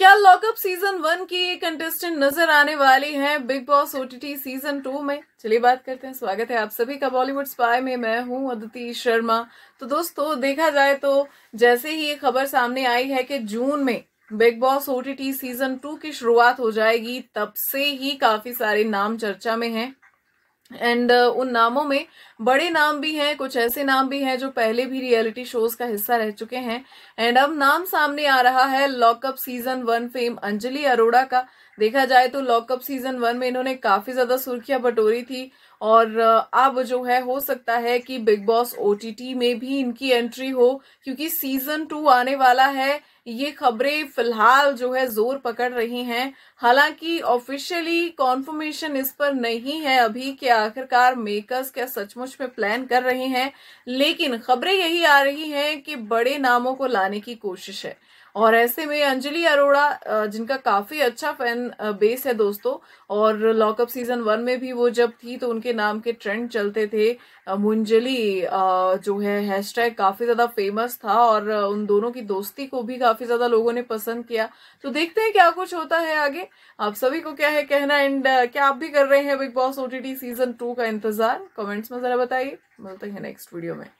क्या Lock Upp season one की contestant नजर आने वाली है Bigg Boss OTT season two में चलिए बात करते हैं स्वागत है आप सभी का बॉलीवुड स्पाई में मैं हूं अदिति शर्मा तो दोस्तों देखा जाए तो जैसे ही ये खबर सामने आई है कि जून में Bigg Boss OTT season two की शुरुआत हो जाएगी तब से ही काफी सारे नाम चर्चा में हैं एंड uh, उन नामों में बड़े नाम भी हैं कुछ ऐसे नाम भी हैं जो पहले भी रियलिटी शोज का हिस्सा रह चुके हैं एंड अब नाम सामने आ रहा है Lock Upp season one fame Anjali Arora का देखा जाए तो लॉकअप सीजन वन में इन्होंने काफी ज्यादा सुर्खियां बटोरी थी और uh, अब जो है हो सकता है कि बिग बॉस ओटीटी में भी इनकी एंट्री हो क्योंकि सीजन टू आने वाला है ये खबरें फिलहाल जो है जोर पकड़ रही हैं हालांकि ऑफिशियली कॉन्फर्मेशन इस पर नहीं है अभी कि आखिरकार मेकर्स क्या सचमुच में प्लान कर रहे हैं लेकिन खबरें यही आ रही हैं कि बड़े नामों को लाने की कोशिश है और ऐसे में अंजलि अरोड़ा जिनका काफ़ी अच्छा फैन बेस है दोस्तों और लॉकअप सीजन वन में भी वो जब थी तो उनके नाम के ट्रेंड चलते थे मुंजली जो है हैशटैग काफ़ी ज़्यादा फेमस था और उन दोनों की दोस्ती को भी काफ़ी ज़्यादा लोगों ने पसंद किया तो देखते हैं क्या कुछ होता है आगे आप सभी को क्या है कहना एंड क्या आप भी कर रहे हैं Bigg Boss O season two का इंतज़ार कमेंट्स में ज़रा बताइए मिलते हैं नेक्स्ट वीडियो में